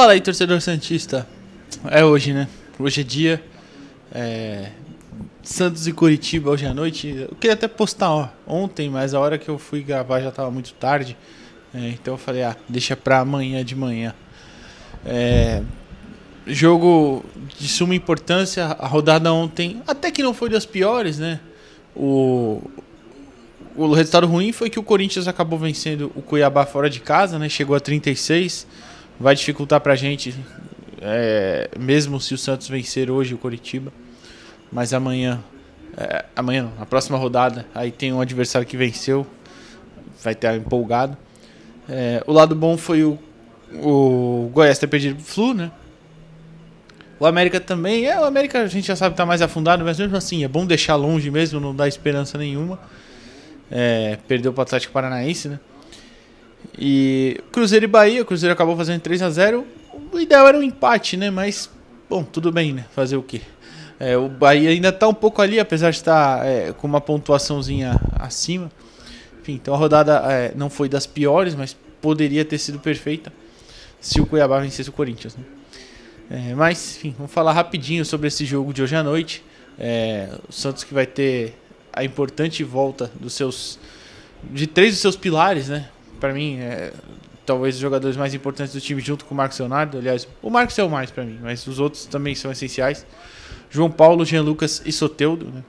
Fala aí, torcedor Santista. É hoje, né? Hoje é dia. É... Santos e Curitiba hoje à noite. Eu queria até postar ó, ontem, mas a hora que eu fui gravar já estava muito tarde. É, então eu falei, ah, deixa pra amanhã de manhã. É... Jogo de suma importância. A rodada ontem, até que não foi das piores, né? O, o resultado ruim foi que o Corinthians acabou vencendo o Cuiabá fora de casa, né? Chegou a 36 vai dificultar para a gente, é, mesmo se o Santos vencer hoje o Coritiba. Mas amanhã, é, amanhã, na próxima rodada, aí tem um adversário que venceu, vai estar empolgado. É, o lado bom foi o, o Goiás ter perdido o Flu, né? O América também, é, o América a gente já sabe que tá mais afundado, mas mesmo assim é bom deixar longe mesmo, não dá esperança nenhuma. É, perdeu pro Atlético Paranaense, né? E Cruzeiro e Bahia, o Cruzeiro acabou fazendo 3 a 0 O ideal era um empate, né? Mas, bom, tudo bem, né? Fazer o quê? É, o Bahia ainda está um pouco ali, apesar de estar tá, é, com uma pontuaçãozinha acima. Enfim, então a rodada é, não foi das piores, mas poderia ter sido perfeita se o Cuiabá vencesse o Corinthians. Né? É, mas, enfim, vamos falar rapidinho sobre esse jogo de hoje à noite. É, o Santos que vai ter a importante volta dos seus de três dos seus pilares, né? para mim, é talvez os jogadores mais importantes do time junto com o Marcos Leonardo. Aliás, o Marcos é o mais para mim, mas os outros também são essenciais. João Paulo, Jean Lucas e Soteudo. Né?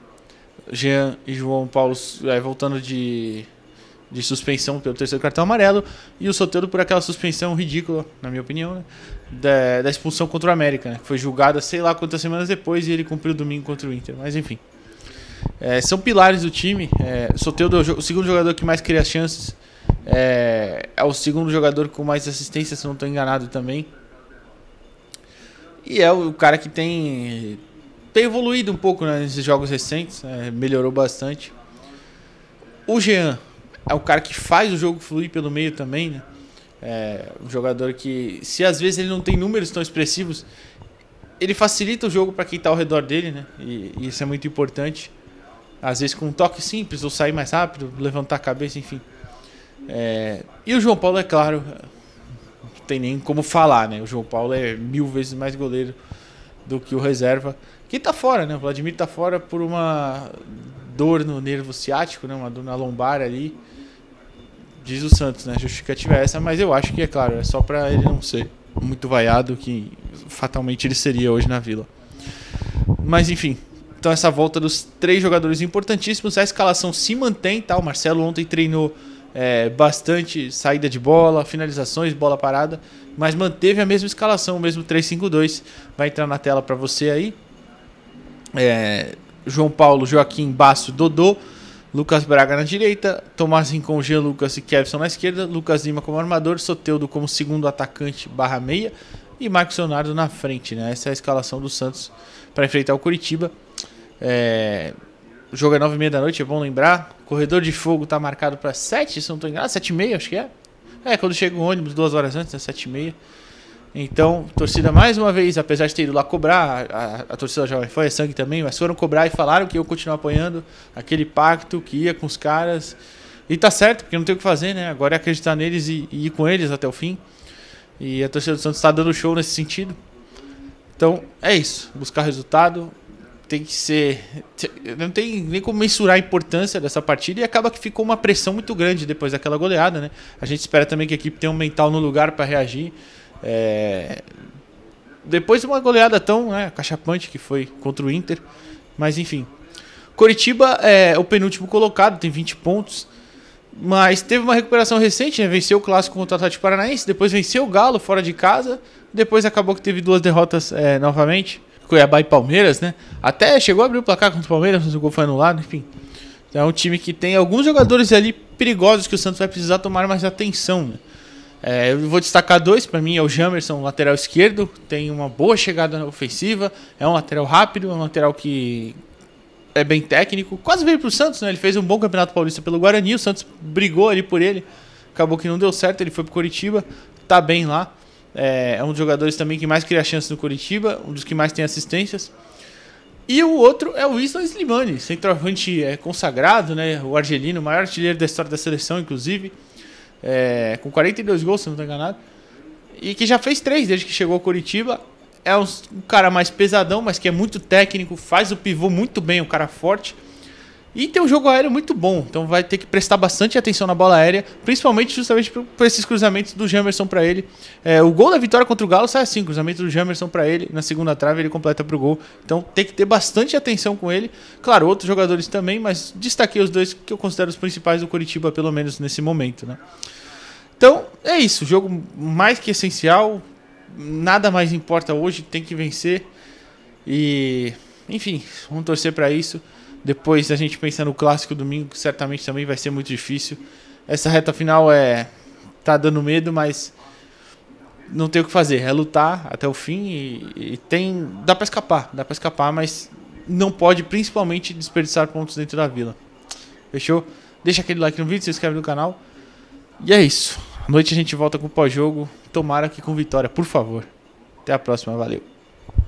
Jean e João Paulo é, voltando de, de suspensão pelo terceiro cartão amarelo. E o Soteudo por aquela suspensão ridícula, na minha opinião, né? da, da, expulsão contra o América, né? que foi julgada sei lá quantas semanas depois e ele cumpriu domingo contra o Inter. Mas enfim. É, são pilares do time. É, Soteudo é o, o segundo jogador que mais cria chances é, é o segundo jogador com mais assistência, se não estou enganado também. E é o cara que tem, tem evoluído um pouco né, nesses jogos recentes, é, melhorou bastante. O Jean é o cara que faz o jogo fluir pelo meio também, né? É, um jogador que, se às vezes ele não tem números tão expressivos, ele facilita o jogo para quem está ao redor dele, né? E, e isso é muito importante. Às vezes com um toque simples, ou sair mais rápido, levantar a cabeça, enfim. É, e o João Paulo, é claro, não tem nem como falar, né? O João Paulo é mil vezes mais goleiro do que o reserva. Que tá fora, né? O Vladimir tá fora por uma dor no nervo ciático, né? Uma dor na lombar ali. Diz o Santos, né? Justificativa é essa, mas eu acho que é claro, é só para ele não ser muito vaiado que fatalmente ele seria hoje na Vila. Mas enfim, então essa volta dos três jogadores importantíssimos, a escalação se mantém, tá? O Marcelo ontem treinou é, bastante saída de bola, finalizações, bola parada, mas manteve a mesma escalação, o mesmo 3-5-2. Vai entrar na tela para você aí. É, João Paulo, Joaquim, Basso, Dodô, Lucas Braga na direita, Tomás Rincon, Jean Lucas e Kevson na esquerda, Lucas Lima como armador, Soteudo como segundo atacante barra meia e Marcos Leonardo na frente. Né? Essa é a escalação do Santos para enfrentar o Curitiba. É, o jogo é nove e meia da noite, é bom lembrar. Corredor de Fogo tá marcado para sete, se não tô enganado. Sete e meia, acho que é. É, quando chega o ônibus, duas horas antes, né? Sete e meia. Então, torcida mais uma vez, apesar de ter ido lá cobrar, a, a torcida já foi é sangue também, mas foram cobrar e falaram que eu continuar apoiando aquele pacto que ia com os caras. E tá certo, porque não tem o que fazer, né? Agora é acreditar neles e, e ir com eles até o fim. E a torcida do Santos está dando show nesse sentido. Então, é isso. Buscar resultado, tem que ser. Não tem nem como mensurar a importância dessa partida e acaba que ficou uma pressão muito grande depois daquela goleada, né? A gente espera também que a equipe tenha um mental no lugar para reagir. É... Depois de uma goleada tão né, cachapante que foi contra o Inter, mas enfim. Coritiba é o penúltimo colocado, tem 20 pontos. Mas teve uma recuperação recente, né? Venceu o clássico contra o Atlético Paranaense, depois venceu o Galo fora de casa, depois acabou que teve duas derrotas é, novamente. Cuiabá e Palmeiras, né? Até chegou a abrir o placar contra o Palmeiras, mas o gol foi anulado, enfim. é um time que tem alguns jogadores ali perigosos que o Santos vai precisar tomar mais atenção. Né? É, eu vou destacar dois, para mim é o Jamerson, lateral esquerdo, tem uma boa chegada ofensiva, é um lateral rápido, é um lateral que é bem técnico, quase veio pro Santos, né? Ele fez um bom campeonato paulista pelo Guarani, o Santos brigou ali por ele, acabou que não deu certo, ele foi pro Curitiba, tá bem lá. É, é um dos jogadores também que mais cria chances no Curitiba, um dos que mais tem assistências. E o outro é o Wilson Slimani, centroavante é, consagrado, né? O argelino, o maior artilheiro da história da seleção, inclusive. É, com 42 gols, se não estou enganado. E que já fez três desde que chegou ao Curitiba. É um, um cara mais pesadão, mas que é muito técnico, faz o pivô muito bem, um cara forte. E tem um jogo aéreo muito bom, então vai ter que prestar bastante atenção na bola aérea, principalmente justamente por, esses cruzamentos do Jamerson para ele. É, o gol da vitória contra o Galo sai assim, cruzamento do Jamerson para ele, na segunda trave ele completa para o gol. Então tem que ter bastante atenção com ele. Claro, outros jogadores também, mas destaquei os dois que eu considero os principais do Curitiba, pelo menos nesse momento. Né? Então é isso, jogo mais que essencial, nada mais importa hoje, tem que vencer. E enfim, vamos torcer para isso. Depois a gente pensa no clássico domingo, que certamente também vai ser muito difícil. Essa reta final é tá dando medo, mas não tem o que fazer, é lutar até o fim e, e tem dá para escapar, dá para escapar, mas não pode principalmente desperdiçar pontos dentro da vila. Fechou? Deixa aquele like no vídeo, se inscreve no canal. E é isso. À noite a gente volta com o pós-jogo. Tomara que com vitória, por favor. Até a próxima, valeu.